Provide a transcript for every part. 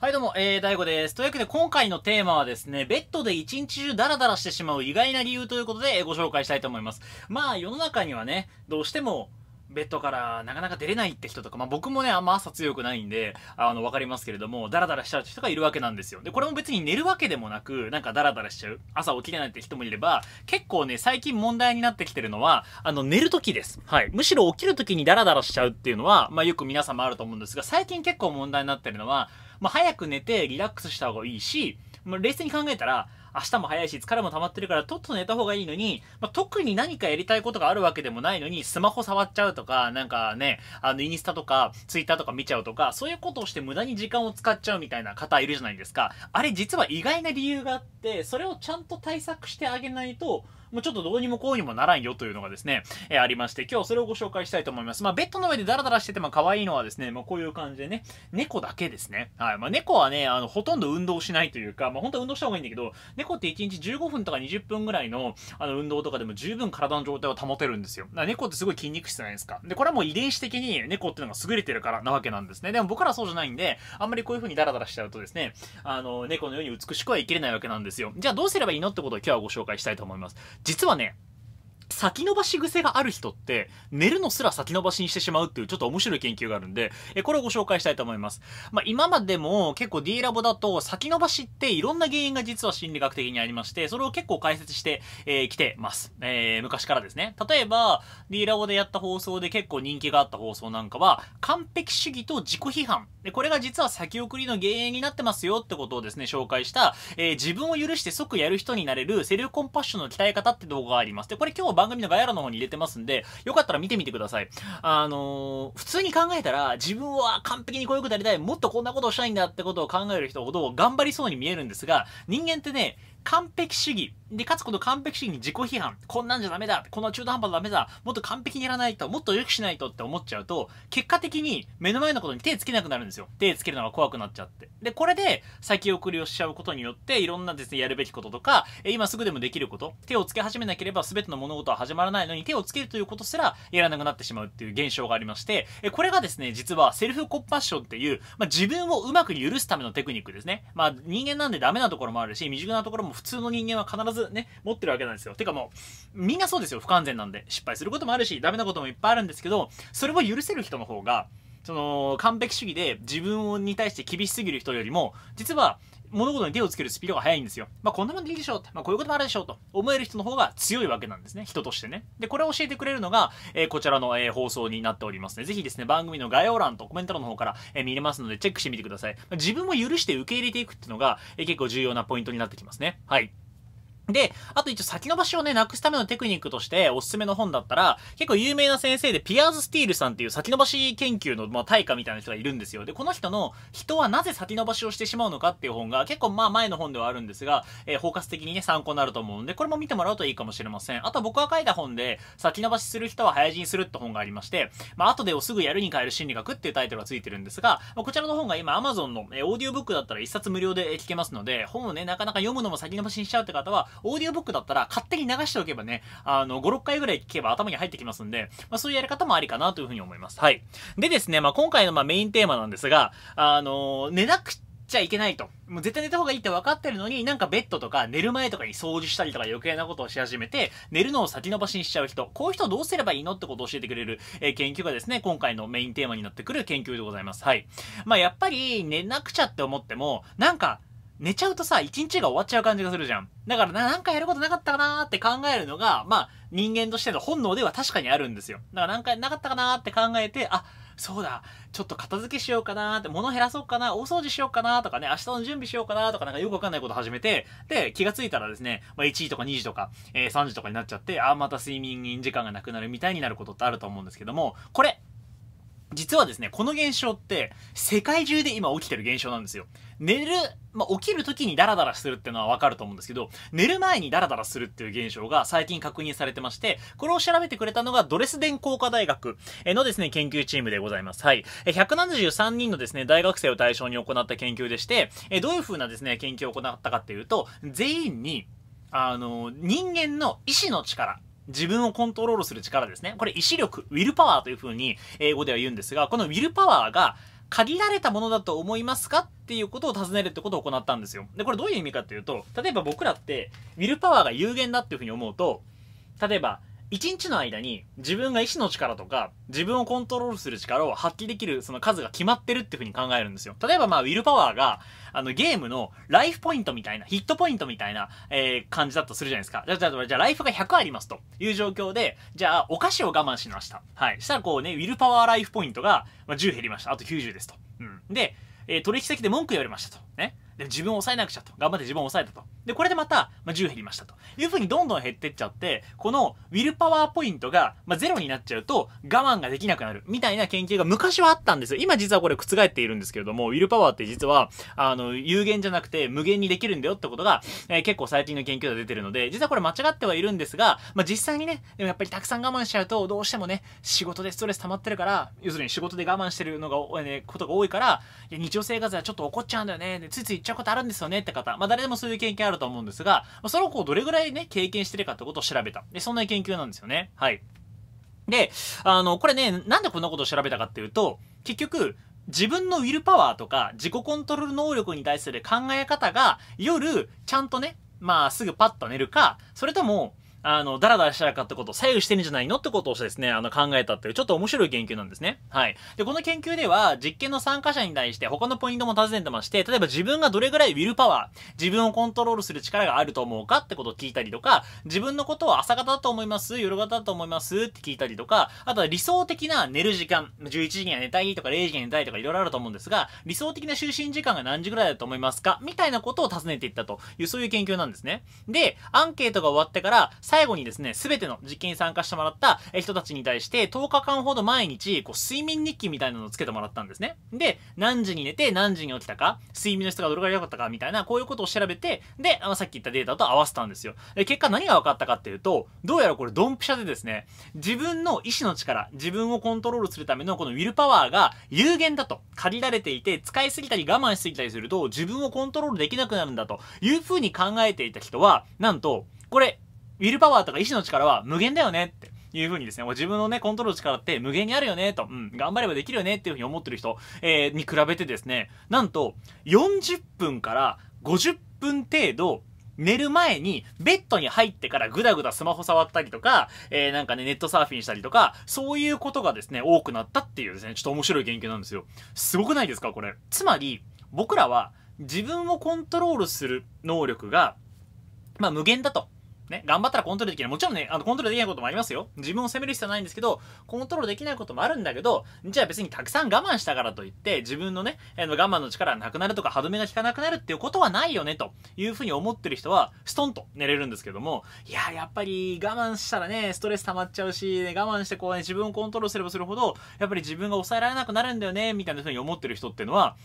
はいどうも、えー、大悟です。というわけで今回のテーマはですね、ベッドで一日中ダラダラしてしまう意外な理由ということでご紹介したいと思います。まあ世の中にはね、どうしてもベッドからなかなか出れないって人とか、まあ、僕もね、あんま朝強くないんで、あの、わかりますけれども、ダラダラしちゃう人がいるわけなんですよ。で、これも別に寝るわけでもなく、なんかダラダラしちゃう。朝起きれないって人もいれば、結構ね、最近問題になってきてるのは、あの、寝る時です。はい。むしろ起きる時にダラダラしちゃうっていうのは、まあ、よく皆様あると思うんですが、最近結構問題になってるのは、まあ、早く寝てリラックスした方がいいし、まあ、冷静に考えたら、明日も早いし疲れも溜まってるからとっと寝た方がいいのに、まあ、特に何かやりたいことがあるわけでもないのにスマホ触っちゃうとか、なんかね、あのインスタとかツイッターとか見ちゃうとか、そういうことをして無駄に時間を使っちゃうみたいな方いるじゃないですか。あれ実は意外な理由があって、それをちゃんと対策してあげないと、もうちょっとどうにもこうにもならんよというのがですね、えー、ありまして、今日それをご紹介したいと思います。まあ、ベッドの上でダラダラしてても可愛いのはですね、まあ、こういう感じでね、猫だけですね。はい。まあ、猫はね、あの、ほとんど運動しないというか、まあ、本当は運動した方がいいんだけど、猫って1日15分とか20分ぐらいの、あの、運動とかでも十分体の状態を保てるんですよ。だから猫ってすごい筋肉質じゃないですか。で、これはもう遺伝子的に猫っていうのが優れてるからなわけなんですね。でも僕らはそうじゃないんで、あんまりこういう風にダラダラしちゃうとですね、あの、猫のように美しくは生きれないわけなんですよ。じゃあどうすればいいのってことを今日はご紹介したいと思います。実はね先延ばし癖がある人って、寝るのすら先延ばしにしてしまうっていうちょっと面白い研究があるんで、えこれをご紹介したいと思います。まあ、今までも結構 D ラボだと先延ばしっていろんな原因が実は心理学的にありまして、それを結構解説してき、えー、てます。えー、昔からですね。例えば、D ラボでやった放送で結構人気があった放送なんかは、完璧主義と自己批判。で、これが実は先送りの原因になってますよってことをですね、紹介した、えー、自分を許して即やる人になれるセルフコンパッションの鍛え方って動画があります。で、これ今日番組の概要欄の方に入れてますんで、よかったら見てみてください。あのー、普通に考えたら、自分は完璧にこうよくなりたい、もっとこんなことをしたいんだってことを考える人ほど頑張りそうに見えるんですが、人間ってね、完璧主義。で、かつこの完璧主義に自己批判。こんなんじゃダメだ。この中途半端ダメだ。もっと完璧にやらないと。もっと良くしないとって思っちゃうと、結果的に目の前のことに手つけなくなるんですよ。手つけるのが怖くなっちゃって。で、これで先送りをしちゃうことによって、いろんなですね、やるべきこととか、今すぐでもできること、手をつけ始めなければ全ての物事は始まらないのに、手をつけるということすらやらなくなってしまうっていう現象がありまして、これがですね、実はセルフコンパッションっていう、まあ、自分をうまく許すためのテクニックですね。まあ、人間なんでダメなところもあるし、未熟なところもも普通の人間は必ずね、持ってるわけなんですよ。てかもう、みんなそうですよ。不完全なんで。失敗することもあるし、ダメなこともいっぱいあるんですけど、それを許せる人の方が、その完璧主義で自分に対して厳しすぎる人よりも実は物事に手をつけるスピードが速いんですよ。まあ、こんなもんでいいでしょうまあ、こういうこともあるでしょうと思える人の方が強いわけなんですね。人としてね。で、これを教えてくれるのが、えー、こちらの、えー、放送になっておりますね。ぜひですね、番組の概要欄とコメント欄の方から、えー、見れますので、チェックしてみてください。自分を許して受け入れていくっていうのが、え結構重要なポイントになってきますね。はい。で、あと一応先延ばしをね、なくすためのテクニックとしておすすめの本だったら、結構有名な先生でピアーズ・スティールさんっていう先延ばし研究の、まあ、対価みたいな人がいるんですよ。で、この人の人はなぜ先延ばしをしてしまうのかっていう本が結構まあ前の本ではあるんですが、えー、包括的にね、参考になると思うんで、これも見てもらうといいかもしれません。あと僕が書いた本で、先延ばしする人は早死にするって本がありまして、まあ後でをすぐやるに変える心理学っていうタイトルがついてるんですが、まあ、こちらの本が今 Amazon の、えー、オーディオブックだったら一冊無料で聞けますので、本をね、なかなか読むのも先延ばしにしちゃうって方は、オーディオブックだったら勝手に流しておけばね、あの、5、6回ぐらい聞けば頭に入ってきますんで、まあ、そういうやり方もありかなというふうに思います。はい。でですね、まあ、今回のまメインテーマなんですが、あの、寝なくちゃいけないと。もう絶対寝た方がいいって分かってるのに、なんかベッドとか寝る前とかに掃除したりとか余計なことをし始めて、寝るのを先延ばしにしちゃう人、こういう人どうすればいいのってことを教えてくれる、えー、研究がですね、今回のメインテーマになってくる研究でございます。はい。まあやっぱり寝なくちゃって思っても、なんか寝ちゃうとさ、一日が終わっちゃう感じがするじゃん。だからな、なんかやることなかったかなーって考えるのが、まあ、人間としての本能では確かにあるんですよ。だからなんかなかったかなーって考えて、あ、そうだ、ちょっと片付けしようかなーって、物減らそうかな、大掃除しようかなとかね、明日の準備しようかなとかなんかよくわかんないこと始めて、で、気がついたらですね、まあ、1時とか2時とか、えー、3時とかになっちゃって、あ、また睡眠時間がなくなるみたいになることってあると思うんですけども、これ、実はですね、この現象って世界中で今起きてる現象なんですよ。寝る、まあ、起きる時にダラダラするってのはわかると思うんですけど、寝る前にダラダラするっていう現象が最近確認されてまして、これを調べてくれたのがドレスデン工科大学のですね、研究チームでございます。はい。173人のですね、大学生を対象に行った研究でして、どういう風なですね、研究を行ったかっていうと、全員に、あの、人間の意志の力自分をコントロールする力ですね。これ意志力、ウィルパワーというふうに英語では言うんですが、このウィルパワーが限られたものだと思いますかっていうことを尋ねるってことを行ったんですよ。で、これどういう意味かっていうと、例えば僕らって、ウィルパワーが有限だっていうふうに思うと、例えば、一日の間に自分が意志の力とか自分をコントロールする力を発揮できるその数が決まってるっていうふうに考えるんですよ。例えばまあウィルパワーがあのゲームのライフポイントみたいなヒットポイントみたいな、えー、感じだとするじゃないですか。じゃあ、じゃあライフが100ありますという状況で、じゃあお菓子を我慢しました。はい。したらこうね、ウィルパワーライフポイントが10減りました。あと90ですと。うん。で、えー、取引先で文句言われましたと。ね。で自分を抑えなくちゃと。頑張って自分を抑えたと。で、これでまた、まあ、10減りましたと。いうふうにどんどん減ってっちゃって、このウィルパワーポイントが、まあ、ゼロになっちゃうと我慢ができなくなるみたいな研究が昔はあったんですよ。今実はこれ覆っているんですけれども、ウィルパワーって実は、あの、有限じゃなくて無限にできるんだよってことが、えー、結構最近の研究では出てるので、実はこれ間違ってはいるんですが、まあ、実際にね、でもやっぱりたくさん我慢しちゃうと、どうしてもね、仕事でストレス溜まってるから、要するに仕事で我慢してるのが、ね、ことが多いから、日常生活はちょっと怒っちゃうんだよね、ついつい言っちゃうことあるんですよねって方、まあ、誰でもそういう経験あると思うんですが、それをこうどれぐらいね、経験してるかってことを調べた。で、そんな研究なんですよね。はい。で、あの、これね、なんでこんなことを調べたかっていうと、結局、自分のウィルパワーとか自己コントロール能力に対する考え方が夜ちゃんとね、まあすぐパッと寝るか、それともあの、ダラダラしたらかってことを左右してるんじゃないのってことをですね、あの、考えたっていう、ちょっと面白い研究なんですね。はい。で、この研究では、実験の参加者に対して他のポイントも尋ねてまして、例えば自分がどれぐらいウィルパワー、自分をコントロールする力があると思うかってことを聞いたりとか、自分のことを朝方だと思います夜方だと思いますって聞いたりとか、あとは理想的な寝る時間、11時には寝たいとか0時には寝たいとかいろいろあると思うんですが、理想的な就寝時間が何時ぐらいだと思いますかみたいなことを尋ねていったという、そういう研究なんですね。で、アンケートが終わってから、最後にですね、すべての実験に参加してもらった人たちに対して、10日間ほど毎日、こう、睡眠日記みたいなのをつけてもらったんですね。で、何時に寝て、何時に起きたか、睡眠の質がどれくらい良かったか、みたいな、こういうことを調べて、で、あのさっき言ったデータと合わせたんですよ。で、結果何が分かったかっていうと、どうやらこれ、ドンピシャでですね、自分の意志の力、自分をコントロールするためのこのウィルパワーが有限だと、限られていて、使いすぎたり我慢しすぎたりすると、自分をコントロールできなくなるんだという風に考えていた人は、なんと、これ、ウィルパワーとか意志の力は無限だよねっていうふうにですね、自分のね、コントロール力って無限にあるよねと、うん、頑張ればできるよねっていうふうに思ってる人、えー、に比べてですね、なんと40分から50分程度、寝る前に、ベッドに入ってからぐだぐだスマホ触ったりとか、えー、なんかね、ネットサーフィンしたりとか、そういうことがですね、多くなったっていうですね、ちょっと面白い研究なんですよ。すごくないですかこれ。つまり、僕らは自分をコントロールする能力が、まあ無限だとね、頑張ったらコントロールできない。もちろんね、あの、コントロールできないこともありますよ。自分を責める必要はないんですけど、コントロールできないこともあるんだけど、じゃあ別にたくさん我慢したからといって、自分のね、あの我慢の力がなくなるとか、歯止めが効かなくなるっていうことはないよね、というふうに思ってる人は、ストンと寝れるんですけども、いや、やっぱり我慢したらね、ストレス溜まっちゃうし、ね、我慢してこうね、自分をコントロールすればするほど、やっぱり自分が抑えられなくなるんだよね、みたいなふうに思ってる人っていうのは、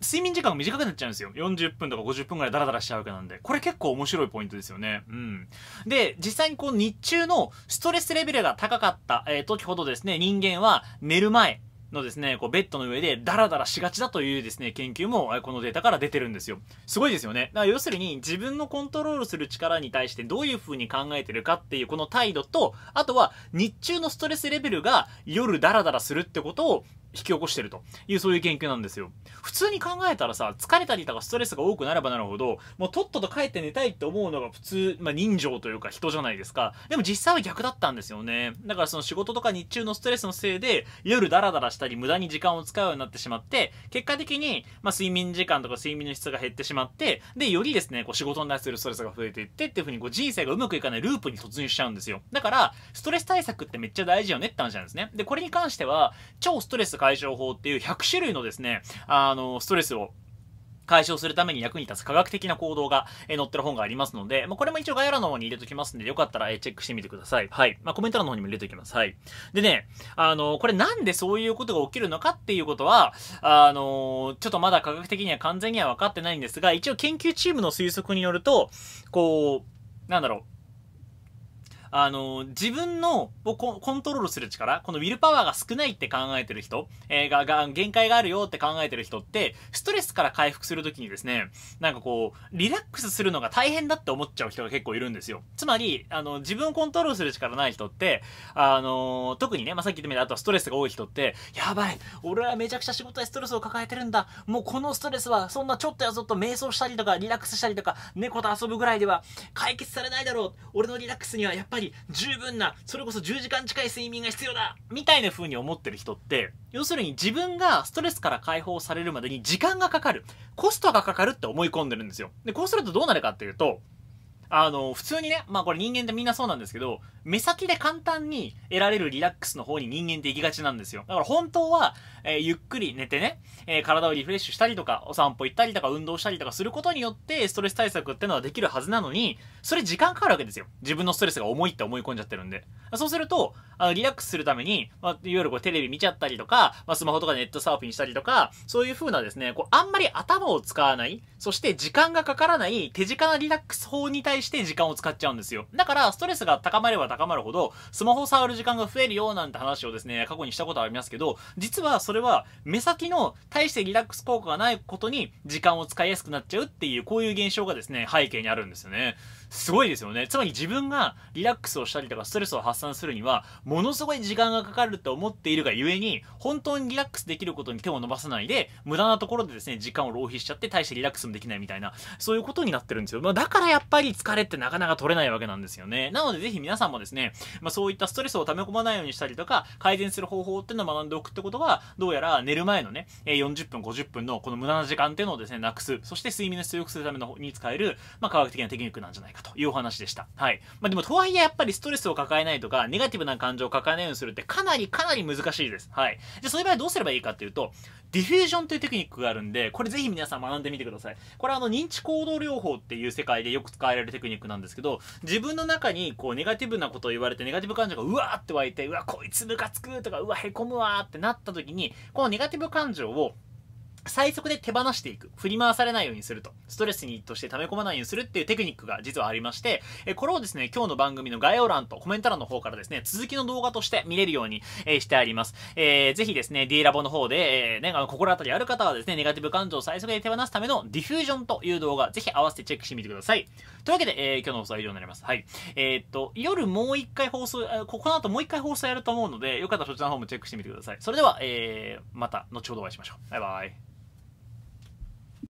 睡眠時間が短くなっちゃうんですよ。40分とか50分ぐらいダラダラしちゃうわけなんで。これ結構面白いポイントですよね。うん。で、実際にこう日中のストレスレベルが高かった、えー、時ほどですね、人間は寝る前、のですね、こうベッドの上でダラダラしがちだというですね、研究もこのデータから出てるんですよ。すごいですよね。だから要するに自分のコントロールする力に対してどういう風に考えてるかっていうこの態度と、あとは日中のストレスレベルが夜ダラダラするってことを引き起こしてるというそういう研究なんですよ。普通に考えたらさ、疲れたりとかストレスが多くなればなるほど、もうとっとと帰って寝たいって思うのが普通、まあ、人情というか人じゃないですか。でも実際は逆だったんですよね。だからその仕事とか日中のストレスのせいで、夜ダラダラしたり無駄に時間を使うようになってしまって、結果的に、まあ、睡眠時間とか睡眠の質が減ってしまって、で、よりですね、こう仕事に対するストレスが増えていってっていう風にこう人生がうまくいかないループに突入しちゃうんですよ。だから、ストレス対策ってめっちゃ大事よねって話なんですね。で、これに関しては、超ストレス解消法っていう100種類のですね、あの、ストレスを解消するために役に立つ科学的な行動が、え載ってる本がありますので、まあ、これも一応概要欄の方に入れときますんで、よかったら、えチェックしてみてください。はい。まあ、コメント欄の方にも入れときます。はい。でね、あのこれなんでそういうことが起きるのかっていうことは、あのちょっとまだ科学的には完全には分かってないんですが、一応研究チームの推測によると、こう、なんだろう、あの、自分のをコントロールする力、このウィルパワーが少ないって考えてる人、えー、が、が、限界があるよって考えてる人って、ストレスから回復するときにですね、なんかこう、リラックスするのが大変だって思っちゃう人が結構いるんですよ。つまり、あの、自分をコントロールする力ない人って、あの、特にね、まあ、さっき言ったみたいあとはストレスが多い人って、やばい、俺はめちゃくちゃ仕事でストレスを抱えてるんだ。もうこのストレスは、そんなちょっとやぞっと瞑想したりとか、リラックスしたりとか、猫と遊ぶぐらいでは解決されないだろう。俺のリラックスにはやっぱり十分なそれこそ10時間近い睡眠が必要だみたいな風に思ってる人って要するに自分がストレスから解放されるまでに時間がかかるコストがかかるって思い込んでるんですよでこうするとどうなるかっていうとあの、普通にね、まあこれ人間ってみんなそうなんですけど、目先で簡単に得られるリラックスの方に人間って行きがちなんですよ。だから本当は、えー、ゆっくり寝てね、えー、体をリフレッシュしたりとか、お散歩行ったりとか、運動したりとかすることによって、ストレス対策ってのはできるはずなのに、それ時間かかるわけですよ。自分のストレスが重いって思い込んじゃってるんで。そうすると、あのリラックスするために、まあ、いわゆるこうテレビ見ちゃったりとか、まあ、スマホとかネットサーフィンしたりとか、そういう風なですね、こうあんまり頭を使わない、そして時間がかからない手近なリラックス法に対対して時間を使っちゃうんですよ。だから、ストレスが高まれば高まるほど、スマホを触る時間が増えるよなんて話をですね、過去にしたことありますけど、実はそれは、目先の大してリラックス効果がないことに時間を使いやすくなっちゃうっていう、こういう現象がですね、背景にあるんですよね。すごいですよね。つまり自分がリラックスをしたりとかストレスを発散するには、ものすごい時間がかかると思っているがゆえに、本当にリラックスできることに手を伸ばさないで、無駄なところでですね、時間を浪費しちゃって、大してリラックスもできないみたいな、そういうことになってるんですよ。まあ、だからやっぱり疲れってなかなか取れないわけなんですよね。なのでぜひ皆さんもですね、まあ、そういったストレスを溜め込まないようにしたりとか、改善する方法っていうのを学んでおくってことが、どうやら寝る前のね、40分、50分のこの無駄な時間っていうのをですね、なくす。そして睡眠の質を良くするためのに使える、まあ、科学的なテクニックなんじゃないかかというお話でした。はい。まあ、でもとはいえやっぱりストレスを抱えないとか、ネガティブな感情を抱えないようにするってかなりかなり難しいです。はい。じゃそういう場合どうすればいいかっていうと、ディフュージョンというテクニックがあるんで、これぜひ皆さん学んでみてください。これあの認知行動療法っていう世界でよく使われるテクニックなんですけど、自分の中にこうネガティブなことを言われて、ネガティブ感情がうわーって湧いて、うわ、こいつムカつくとか、うわ、へこむわーってなった時に、このネガティブ感情を最速で手放していく。振り回されないようにすると。ストレスにとして溜め込まないようにするっていうテクニックが実はありまして、えこれをですね、今日の番組の概要欄とコメント欄の方からですね、続きの動画として見れるように、えしてあります。えー、ぜひですね、D ラボの方で、えー、ね、あの、心当たりある方はですね、ネガティブ感情を最速で手放すためのディフュージョンという動画、ぜひ合わせてチェックしてみてください。というわけで、えー、今日の放送は以上になります。はい。えー、っと、夜もう一回放送、ここの後もう一回放送やると思うので、よかったらそちらの方もチェックしてみてください。それでは、えー、また後ほどお会いしましょう。バイバイ。